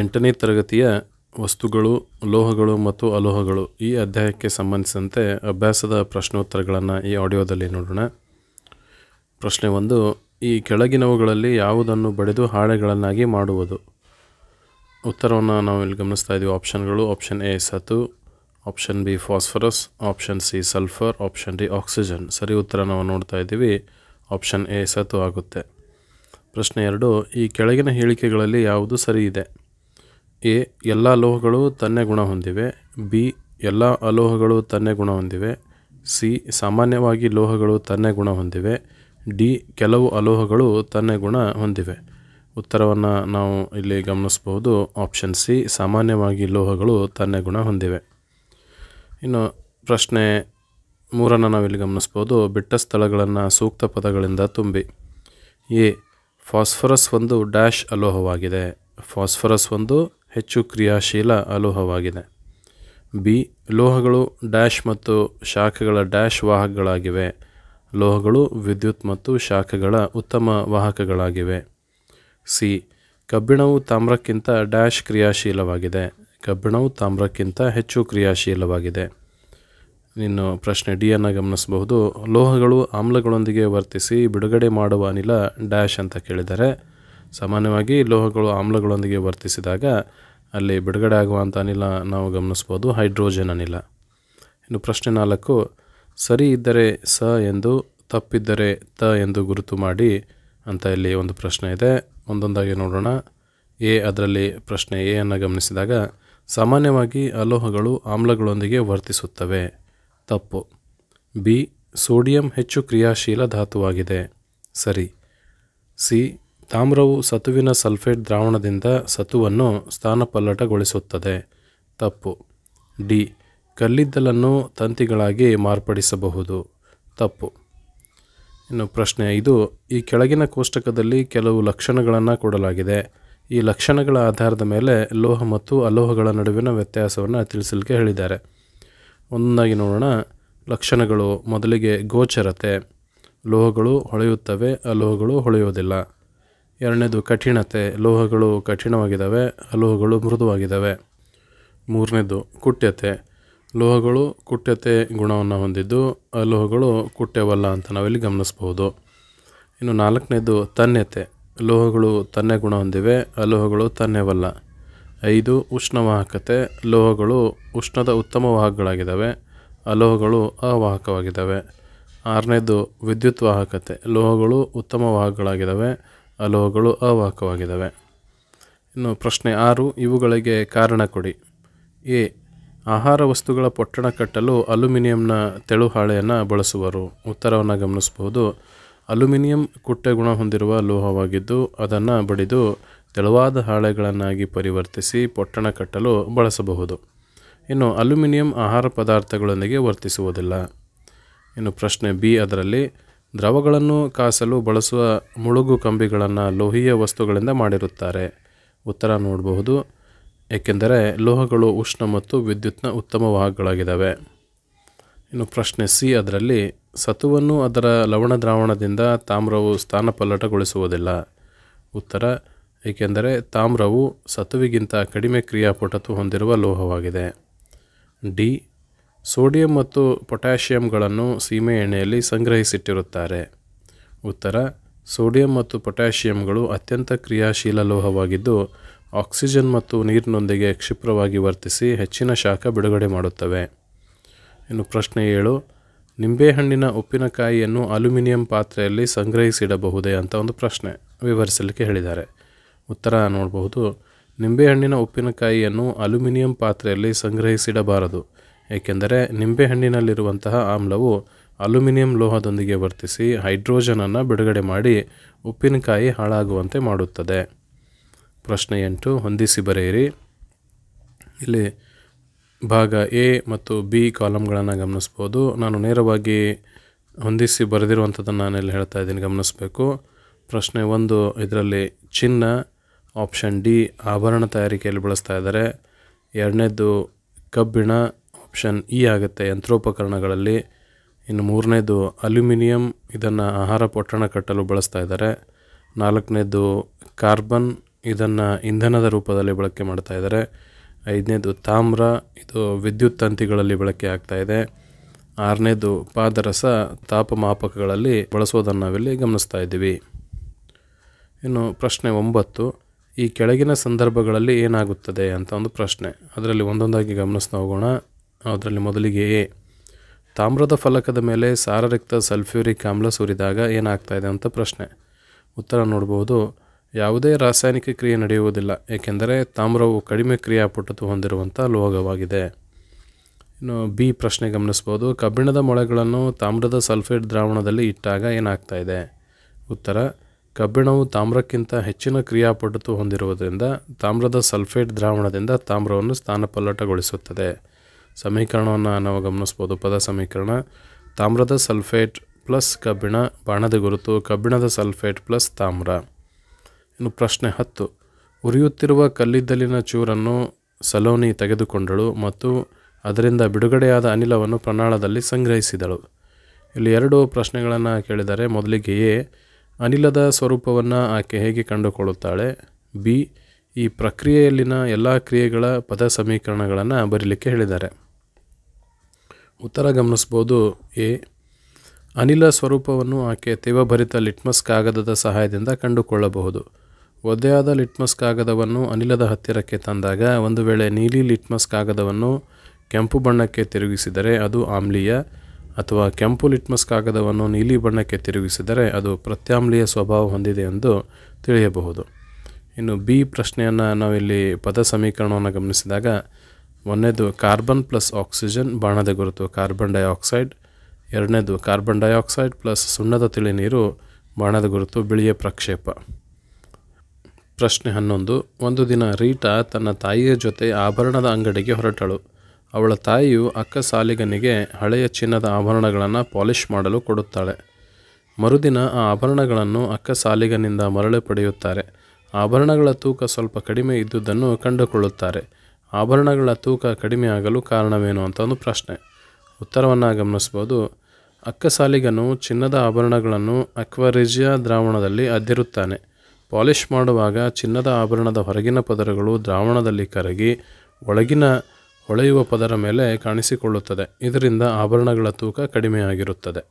ಎಂಟನೇ ತರಗತಿಯ ವಸ್ತುಗಳು ಲೋಹಗಳು ಮತ್ತು ಅಲೋಹಗಳು ಈ ಅಧ್ಯಾಯಕ್ಕೆ ಸಂಬಂಧಿಸಿದಂತೆ ಅಭ್ಯಾಸದ ಪ್ರಶ್ನೋತ್ತರಗಳನ್ನು ಈ ಆಡಿಯೋದಲ್ಲಿ ನೋಡೋಣ ಪ್ರಶ್ನೆ ಒಂದು ಈ ಕೆಳಗಿನವುಗಳಲ್ಲಿ ಯಾವುದನ್ನು ಬಡಿದು ಹಾಳೆಗಳನ್ನಾಗಿ ಮಾಡುವುದು ಉತ್ತರವನ್ನು ನಾವು ಇಲ್ಲಿ ಗಮನಿಸ್ತಾ ಇದ್ದೀವಿ ಆಪ್ಷನ್ಗಳು ಆಪ್ಷನ್ ಎ ಸತು option B phosphorus option C sulphur option D oxygen ಸರಿ ಉತ್ತರ ನಾವು ನೋಡ್ತಾ ಇದ್ದೀವಿ ಆಪ್ಷನ್ ಎ ಸತು ಆಗುತ್ತೆ ಪ್ರಶ್ನೆ ಎರಡು ಈ ಕೆಳಗಿನ ಹೇಳಿಕೆಗಳಲ್ಲಿ ಯಾವುದು ಸರಿ ಇದೆ ಎ ಎಲ್ಲ ಲೋಹಗಳು ತನ್ನೇ ಗುಣ ಹೊಂದಿವೆ ಬಿ ಎಲ್ಲ ಅಲೋಹಗಳು ತನ್ನೇ ಗುಣ ಹೊಂದಿವೆ ಸಿ ಸಾಮಾನ್ಯವಾಗಿ ಲೋಹಗಳು ತನ್ನೇ ಗುಣ ಹೊಂದಿವೆ ಡಿ ಕೆಲವು ಅಲೋಹಗಳು ತನ್ನೇ ಗುಣ ಹೊಂದಿವೆ ಉತ್ತರವನ್ನು ನಾವು ಇಲ್ಲಿ ಗಮನಿಸಬಹುದು ಆಪ್ಷನ್ ಸಿ ಸಾಮಾನ್ಯವಾಗಿ ಲೋಹಗಳು ತನ್ನೇ ಗುಣ ಹೊಂದಿವೆ ಇನ್ನು ಪ್ರಶ್ನೆ ಮೂರನ್ನು ನಾವಿಲ್ಲಿ ಗಮನಿಸ್ಬೋದು ಬಿಟ್ಟ ಸ್ಥಳಗಳನ್ನು ಸೂಕ್ತ ಪದಗಳಿಂದ ತುಂಬಿ ಎ ಫಾಸ್ಫರಸ್ ಒಂದು ಡ್ಯಾಶ್ ಅಲೋಹವಾಗಿದೆ ಫಾಸ್ಫರಸ್ ಒಂದು ಹೆಚ್ಚು ಕ್ರಿಯಾಶೀಲ ಅಲೋಹವಾಗಿದೆ ಬಿ ಲೋಹಗಳು ಡ್ಯಾಶ್ ಮತ್ತು ಶಾಖಗಳ ಡ್ಯಾಶ್ ವಾಹಕಗಳಾಗಿವೆ ಲೋಹಗಳು ವಿದ್ಯುತ್ ಮತ್ತು ಶಾಖಗಳ ಉತ್ತಮ ವಾಹಕಗಳಾಗಿವೆ ಸಿ ಕಬ್ಬಿಣವು ತಾಮ್ರಕ್ಕಿಂತ ಡ್ಯಾಶ್ ಕ್ರಿಯಾಶೀಲವಾಗಿದೆ ಕಬ್ಬಿಣವು ತಾಮ್ರಕ್ಕಿಂತ ಹೆಚ್ಚು ಕ್ರಿಯಾಶೀಲವಾಗಿದೆ ಇನ್ನು ಪ್ರಶ್ನೆ ಡಿಯನ್ನು ಗಮನಿಸಬಹುದು ಲೋಹಗಳು ಆಮ್ಲಗಳೊಂದಿಗೆ ವರ್ತಿಸಿ ಬಿಡುಗಡೆ ಮಾಡುವ ಅನಿಲ ಡ್ಯಾಶ್ ಅಂತ ಕೇಳಿದರೆ ಸಾಮಾನ್ಯವಾಗಿ ಲೋಹಗಳು ಆಮ್ಲಗಳೊಂದಿಗೆ ವರ್ತಿಸಿದಾಗ ಅಲ್ಲಿ ಬಿಡುಗಡೆ ಆಗುವಂಥ ಅನಿಲ ನಾವು ಗಮನಿಸ್ಬೋದು ಹೈಡ್ರೋಜನ್ ಅನಿಲ ಇನ್ನು ಪ್ರಶ್ನೆ ನಾಲ್ಕು ಸರಿ ಇದ್ದರೆ ಸ ಎಂದು ತಪ್ಪಿದ್ದರೆ ತ ಎಂದು ಗುರುತು ಮಾಡಿ ಅಂತ ಇಲ್ಲಿ ಒಂದು ಪ್ರಶ್ನೆ ಇದೆ ಒಂದೊಂದಾಗಿ ನೋಡೋಣ ಎ ಅದರಲ್ಲಿ ಪ್ರಶ್ನೆ ಎ ಅನ್ನು ಗಮನಿಸಿದಾಗ ಸಾಮಾನ್ಯವಾಗಿ ಅಲೋಹಗಳು ಆಮ್ಲಗಳೊಂದಿಗೆ ವರ್ತಿಸುತ್ತವೆ ತಪ್ಪು ಬಿ ಸೋಡಿಯಂ ಹೆಚ್ಚು ಕ್ರಿಯಾಶೀಲ ಧಾತುವಾಗಿದೆ ಸರಿ ಸಿ ತಾಮ್ರವು ಸತುವಿನ ಸಲ್ಫೇಟ್ ದ್ರಾವಣದಿಂದ ಸತುವನ್ನು ಸ್ಥಾನಪಲ್ಲಟಗೊಳಿಸುತ್ತದೆ ತಪ್ಪು ಡಿ ಕಲ್ಲಿದ್ದಲನ್ನು ತಂತಿಗಳಾಗಿ ಮಾರ್ಪಡಿಸಬಹುದು ತಪ್ಪು ಇನ್ನು ಪ್ರಶ್ನೆ ಇದು ಈ ಕೆಳಗಿನ ಕೋಷ್ಟಕದಲ್ಲಿ ಕೆಲವು ಲಕ್ಷಣಗಳನ್ನು ಕೊಡಲಾಗಿದೆ ಈ ಲಕ್ಷಣಗಳ ಆಧಾರದ ಮೇಲೆ ಲೋಹ ಮತ್ತು ಅಲೋಹಗಳ ನಡುವಿನ ವ್ಯತ್ಯಾಸವನ್ನು ತಿಳಿಸಲಿಕ್ಕೆ ಹೇಳಿದ್ದಾರೆ ಒಂದಾಗಿ ನೋಡೋಣ ಲಕ್ಷಣಗಳು ಮೊದಲಿಗೆ ಗೋಚರತೆ ಲೋಹಗಳು ಹೊಳೆಯುತ್ತವೆ ಅಲೋಹಗಳು ಹೊಳೆಯೋದಿಲ್ಲ ಎರಡನೇದು ಕಠಿಣತೆ ಲೋಹಗಳು ಕಠಿಣವಾಗಿದ್ದಾವೆ ಲೋಹಗಳು ಮೃದುವಾಗಿದ್ದಾವೆ ಮೂರನೇದು ಕುಟ್ಯತೆ ಲೋಹಗಳು ಕುಟ್ಯತೆ ಗುಣವನ್ನು ಹೊಂದಿದ್ದು ಲೋಹಗಳು ಕುಟ್ಯವಲ್ಲ ಅಂತ ನಾವಿಲ್ಲಿ ಗಮನಿಸ್ಬೋದು ಇನ್ನು ನಾಲ್ಕನೇದು ತನ್ಯತೆ ಲೋಹಗಳು ತನ್ನೆ ಗುಣ ಹೊಂದಿವೆ ಲೋಹಗಳು ತನ್ನೆವಲ್ಲ ಐದು ಉಷ್ಣವಾಹಕತೆ ಲೋಹಗಳು ಉಷ್ಣದ ಉತ್ತಮ ವಾಹಕಗಳಾಗಿದ್ದಾವೆ ಅಲೋಹಗಳು ಅವಾಹಕವಾಗಿದ್ದಾವೆ ಆರನೇದು ವಿದ್ಯುತ್ ವಾಹಕತೆ ಲೋಹಗಳು ಉತ್ತಮ ವಾಹಕಗಳಾಗಿದ್ದಾವೆ ಲೋಹಗಳು ಅವಾಕವಾಗಿದ್ದಾವೆ ಇನ್ನು ಪ್ರಶ್ನೆ ಆರು ಇವುಗಳಿಗೆ ಕಾರಣ ಕೊಡಿ ಎ ಆಹಾರ ವಸ್ತುಗಳ ಪೊಟ್ಟಣ ಕಟ್ಟಲು ಅಲ್ಯೂಮಿನಿಯಂನ ಹಾಳೆಯನ್ನು ಬಳಸುವರು ಉತ್ತರವನ್ನು ಗಮನಿಸಬಹುದು ಅಲ್ಯೂಮಿನಿಯಂ ಕುಟ್ಟೆ ಗುಣ ಹೊಂದಿರುವ ಲೋಹವಾಗಿದ್ದು ಅದನ್ನು ಬಡಿದು ತೆಳುವಾದ ಹಾಳೆಗಳನ್ನಾಗಿ ಪರಿವರ್ತಿಸಿ ಪೊಟ್ಟಣ ಕಟ್ಟಲು ಬಳಸಬಹುದು ಇನ್ನು ಅಲ್ಯೂಮಿನಿಯಂ ಆಹಾರ ಪದಾರ್ಥಗಳೊಂದಿಗೆ ವರ್ತಿಸುವುದಿಲ್ಲ ಇನ್ನು ಪ್ರಶ್ನೆ ಬಿ ಅದರಲ್ಲಿ ದ್ರವಗಳನ್ನು ಕಾಸಲು ಬಳಸುವ ಮುಳುಗು ಕಂಬಿಗಳನ್ನು ಲೋಹೀಯ ವಸ್ತುಗಳಿಂದ ಮಾಡಿರುತ್ತಾರೆ ಉತ್ತರ ನೋಡಬಹುದು ಏಕೆಂದರೆ ಲೋಹಗಳು ಉಷ್ಣ ಮತ್ತು ವಿದ್ಯುತ್ನ ಉತ್ತಮ ವಾಹಕಗಳಾಗಿದ್ದಾವೆ ಇನ್ನು ಪ್ರಶ್ನೆ ಸಿ ಅದರಲ್ಲಿ ಸತುವನ್ನು ಅದರ ಲವಣ ದ್ರಾವಣದಿಂದ ತಾಮ್ರವು ಸ್ಥಾನಪಲ್ಲಟಗೊಳಿಸುವುದಿಲ್ಲ ಉತ್ತರ ಏಕೆಂದರೆ ತಾಮ್ರವು ಸತುವಿಗಿಂತ ಕಡಿಮೆ ಕ್ರಿಯಾಪಟತ್ವ ಹೊಂದಿರುವ ಲೋಹವಾಗಿದೆ ಡಿ ಸೋಡಿಯಂ ಮತ್ತು ಪೊಟ್ಯಾಷಿಯಂಗಳನ್ನು ಸೀಮೆಎಣ್ಣೆಯಲ್ಲಿ ಸಂಗ್ರಹಿಸಿಟ್ಟಿರುತ್ತಾರೆ ಉತ್ತರ ಸೋಡಿಯಂ ಮತ್ತು ಪೊಟ್ಯಾಷಿಯಂಗಳು ಅತ್ಯಂತ ಕ್ರಿಯಾಶೀಲ ಲೋಹವಾಗಿದ್ದು ಆಕ್ಸಿಜನ್ ಮತ್ತು ನೀರಿನೊಂದಿಗೆ ಕ್ಷಿಪ್ರವಾಗಿ ವರ್ತಿಸಿ ಹೆಚ್ಚಿನ ಶಾಖ ಬಿಡುಗಡೆ ಮಾಡುತ್ತವೆ ಇನ್ನು ಪ್ರಶ್ನೆ ಏಳು ನಿಂಬೆಹಣ್ಣಿನ ಉಪ್ಪಿನಕಾಯಿಯನ್ನು ಅಲ್ಯೂಮಿನಿಯಂ ಪಾತ್ರೆಯಲ್ಲಿ ಸಂಗ್ರಹಿಸಿಡಬಹುದೇ ಅಂತ ಒಂದು ಪ್ರಶ್ನೆ ವಿವರಿಸಲಿಕ್ಕೆ ಹೇಳಿದ್ದಾರೆ ಉತ್ತರ ನೋಡಬಹುದು ನಿಂಬೆಹಣ್ಣಿನ ಉಪ್ಪಿನಕಾಯಿಯನ್ನು ಅಲ್ಯೂಮಿನಿಯಂ ಪಾತ್ರೆಯಲ್ಲಿ ಸಂಗ್ರಹಿಸಿಡಬಾರದು ಏಕೆಂದರೆ ನಿಂಬೆಹಣ್ಣಿನಲ್ಲಿರುವಂತಹ ಆಮ್ಲವು ಅಲ್ಯೂಮಿನಿಯಂ ಲೋಹದೊಂದಿಗೆ ವರ್ತಿಸಿ ಹೈಡ್ರೋಜನನ್ನು ಬಿಡುಗಡೆ ಮಾಡಿ ಉಪ್ಪಿನಕಾಯಿ ಹಾಳಾಗುವಂತೆ ಮಾಡುತ್ತದೆ ಪ್ರಶ್ನೆ ಎಂಟು ಹೊಂದಿಸಿ ಬರೆಯಿರಿ ಇಲ್ಲಿ ಭಾಗ ಎ ಮತ್ತು ಬಿ ಕಾಲಮ್ಗಳನ್ನು ಗಮನಿಸ್ಬೋದು ನಾನು ನೇರವಾಗಿ ಹೊಂದಿಸಿ ಬರೆದಿರುವಂಥದ್ದನ್ನು ನಾನಿಲ್ಲಿ ಹೇಳ್ತಾ ಇದ್ದೀನಿ ಗಮನಿಸಬೇಕು ಪ್ರಶ್ನೆ ಒಂದು ಇದರಲ್ಲಿ ಚಿನ್ನ ಆಪ್ಷನ್ ಡಿ ಆಭರಣ ತಯಾರಿಕೆಯಲ್ಲಿ ಬಳಸ್ತಾ ಇದ್ದಾರೆ ಎರಡನೇದು ಕಬ್ಬಿಣ ಆಪ್ಷನ್ ಇ ಆಗುತ್ತೆ ಯಂತ್ರೋಪಕರಣಗಳಲ್ಲಿ ಇನ್ನು ಮೂರನೇದು ಅಲ್ಯೂಮಿನಿಯಂ ಇದನ್ನು ಆಹಾರ ಪೊಟ್ಟಣ ಕಟ್ಟಲು ಬಳಸ್ತಾ ಇದ್ದಾರೆ ನಾಲ್ಕನೇದು ಕಾರ್ಬನ್ ಇದನ್ನು ಇಂಧನದ ರೂಪದಲ್ಲಿ ಬಳಕೆ ಮಾಡ್ತಾ ಇದ್ದಾರೆ ಐದನೇದು ತಾಮ್ರ ಇದು ವಿದ್ಯುತ್ ತಂತಿಗಳಲ್ಲಿ ಬಳಕೆ ಆಗ್ತಾ ಇದೆ ಆರನೇದು ಪಾದರಸ ತಾಪಮಾಪಕಗಳಲ್ಲಿ ಬಳಸೋದನ್ನು ನಾವಿಲ್ಲಿ ಗಮನಿಸ್ತಾ ಇದ್ದೀವಿ ಇನ್ನು ಪ್ರಶ್ನೆ ಒಂಬತ್ತು ಈ ಕೆಳಗಿನ ಸಂದರ್ಭಗಳಲ್ಲಿ ಏನಾಗುತ್ತದೆ ಅಂತ ಒಂದು ಪ್ರಶ್ನೆ ಅದರಲ್ಲಿ ಒಂದೊಂದಾಗಿ ಗಮನಿಸ್ತಾ ಹೋಗೋಣ ಅದರಲ್ಲಿ ಮೊದಲಿಗೆ ಎ ತಾಮ್ರದ ಫಲಕದ ಮೇಲೆ ಸಾರರಕ್ತ ಸಲ್ಫ್ಯೂರಿಕ್ ಆಮ್ಲ ಸುರಿದಾಗ ಇದೆ ಅಂತ ಪ್ರಶ್ನೆ ಉತ್ತರ ನೋಡ್ಬೋದು ಯಾವುದೇ ರಾಸಾಯನಿಕ ಕ್ರಿಯೆ ನಡೆಯುವುದಿಲ್ಲ ಏಕೆಂದರೆ ತಾಮ್ರವು ಕಡಿಮೆ ಕ್ರಿಯಾಪಟುತ್ವ ಹೊಂದಿರುವಂಥ ಲೋಹವಾಗಿದೆ ಇನ್ನು ಬಿ ಪ್ರಶ್ನೆ ಗಮನಿಸ್ಬೋದು ಕಬ್ಬಿಣದ ಮೊಳೆಗಳನ್ನು ತಾಮ್ರದ ಸಲ್ಫೇಟ್ ದ್ರಾವಣದಲ್ಲಿ ಇಟ್ಟಾಗ ಏನಾಗ್ತಾ ಇದೆ ಉತ್ತರ ಕಬ್ಬಿಣವು ತಾಮ್ರಕ್ಕಿಂತ ಹೆಚ್ಚಿನ ಕ್ರಿಯಾಪಟುತ್ವ ಹೊಂದಿರುವುದರಿಂದ ತಾಮ್ರದ ಸಲ್ಫೇಟ್ ದ್ರಾವಣದಿಂದ ತಾಮ್ರವನ್ನು ಸ್ಥಾನಪಲ್ಲಟಗೊಳಿಸುತ್ತದೆ ಸಮೀಕರಣವನ್ನು ನಾವು ಗಮನಿಸ್ಬೋದು ಪದ ಸಮೀಕರಣ ತಾಮ್ರದ ಸಲ್ಫೇಟ್ ಪ್ಲಸ್ ಕಬ್ಬಿಣ ಬಾಣದ ಗುರುತು ಕಬ್ಬಿಣದ ಸಲ್ಫೇಟ್ ಪ್ಲಸ್ ತಾಮ್ರ ಇನ್ನು ಪ್ರಶ್ನೆ ಹತ್ತು ಉರಿಯುತ್ತಿರುವ ಕಲ್ಲಿದ್ದಲಿನ ಚೂರನ್ನು ಸಲೋನಿ ತೆಗೆದುಕೊಂಡಳು ಮತ್ತು ಅದರಿಂದ ಬಿಡುಗಡೆಯಾದ ಅನಿಲವನ್ನು ಪ್ರಣಾಳದಲ್ಲಿ ಸಂಗ್ರಹಿಸಿದಳು ಇಲ್ಲಿ ಎರಡು ಪ್ರಶ್ನೆಗಳನ್ನು ಕೇಳಿದರೆ ಮೊದಲಿಗೆ ಎ ಅನಿಲದ ಸ್ವರೂಪವನ್ನು ಆಕೆ ಹೇಗೆ ಕಂಡುಕೊಳ್ಳುತ್ತಾಳೆ ಬಿ ಈ ಪ್ರಕ್ರಿಯೆಯಲ್ಲಿನ ಎಲ್ಲ ಕ್ರಿಯೆಗಳ ಪದ ಸಮೀಕರಣಗಳನ್ನು ಬರೀಲಿಕ್ಕೆ ಹೇಳಿದ್ದಾರೆ ಉತ್ತರ ಗಮನಿಸ್ಬೋದು ಎ ಅನಿಲ ಸ್ವರೂಪವನ್ನು ಆಕೆ ತೇವಭರಿತ ಲಿಟ್ಮಸ್ ಕಾಗದದ ಸಹಾಯದಿಂದ ಕಂಡುಕೊಳ್ಳಬಹುದು ಒದ್ದೆಯಾದ ಲಿಟ್ಮಸ್ ಕಾಗದವನ್ನು ಅನಿಲದ ಹತ್ತಿರಕ್ಕೆ ತಂದಾಗ ಒಂದು ವೇಳೆ ನೀಲಿ ಲಿಟ್ಮಸ್ ಕಾಗದವನ್ನು ಕೆಂಪು ಬಣ್ಣಕ್ಕೆ ತಿರುಗಿಸಿದರೆ ಅದು ಆಮ್ಲೀಯ ಅಥವಾ ಕೆಂಪು ಲಿಟ್ಮಸ್ ಕಾಗದವನ್ನು ನೀಲಿ ಬಣ್ಣಕ್ಕೆ ತಿರುಗಿಸಿದರೆ ಅದು ಪ್ರತ್ಯಾಮ್ಲೀಯ ಸ್ವಭಾವ ಹೊಂದಿದೆ ಎಂದು ತಿಳಿಯಬಹುದು ಇನ್ನು ಬಿ ಪ್ರಶ್ನೆಯನ್ನು ನಾವಿಲ್ಲಿ ಪದ ಸಮೀಕರಣವನ್ನು ಗಮನಿಸಿದಾಗ ಒಂದನೇದು ಕಾರ್ಬನ್ ಪ್ಲಸ್ ಆಕ್ಸಿಜನ್ ಬಾಣದ ಗುರುತು ಕಾರ್ಬನ್ ಡೈಆಕ್ಸೈಡ್ ಎರಡನೇದು ಕಾರ್ಬನ್ ಡೈಆಕ್ಸೈಡ್ ಪ್ಲಸ್ ಸುಣ್ಣದ ತಿಳಿ ನೀರು ಬಾಣದ ಗುರುತು ಬಿಳಿಯ ಪ್ರಕ್ಷೇಪ ಪ್ರಶ್ನೆ ಹನ್ನೊಂದು ಒಂದು ದಿನ ರೀಟಾ ತನ್ನ ತಾಯಿಯ ಜೊತೆ ಆಭರಣದ ಅಂಗಡಿಗೆ ಹೊರಟಳು ಅವಳ ತಾಯಿಯು ಅಕ್ಕ ಸಾಲಿಗನಿಗೆ ಹಳೆಯ ಚಿನ್ನದ ಆಭರಣಗಳನ್ನು ಪಾಲಿಷ್ ಮಾಡಲು ಕೊಡುತ್ತಾಳೆ ಮರುದಿನ ಆ ಆಭರಣಗಳನ್ನು ಅಕ್ಕ ಸಾಲಿಗನಿಂದ ಮರಳು ಪಡೆಯುತ್ತಾರೆ ಆಭರಣಗಳ ತೂಕ ಸ್ವಲ್ಪ ಕಡಿಮೆ ಇದ್ದುದನ್ನು ಕಂಡುಕೊಳ್ಳುತ್ತಾರೆ ಆಭರಣಗಳ ತೂಕ ಕಡಿಮೆಯಾಗಲು ಕಾರಣವೇನು ಅಂತ ಒಂದು ಪ್ರಶ್ನೆ ಉತ್ತರವನ್ನು ಗಮನಿಸ್ಬೋದು ಅಕ್ಕಸಾಲಿಗನು ಚಿನ್ನದ ಆಭರಣಗಳನ್ನು ಅಕ್ವರಿಜಿಯಾ ದ್ರಾವಣದಲ್ಲಿ ಅದ್ದಿರುತ್ತಾನೆ ಪಾಲಿಷ್ ಮಾಡುವಾಗ ಚಿನ್ನದ ಆಭರಣದ ಹೊರಗಿನ ಪದರಗಳು ದ್ರಾವಣದಲ್ಲಿ ಕರಗಿ ಒಳಗಿನ ಹೊಳೆಯುವ ಪದರ ಮೇಲೆ ಕಾಣಿಸಿಕೊಳ್ಳುತ್ತದೆ ಇದರಿಂದ ಆಭರಣಗಳ ತೂಕ ಕಡಿಮೆಯಾಗಿರುತ್ತದೆ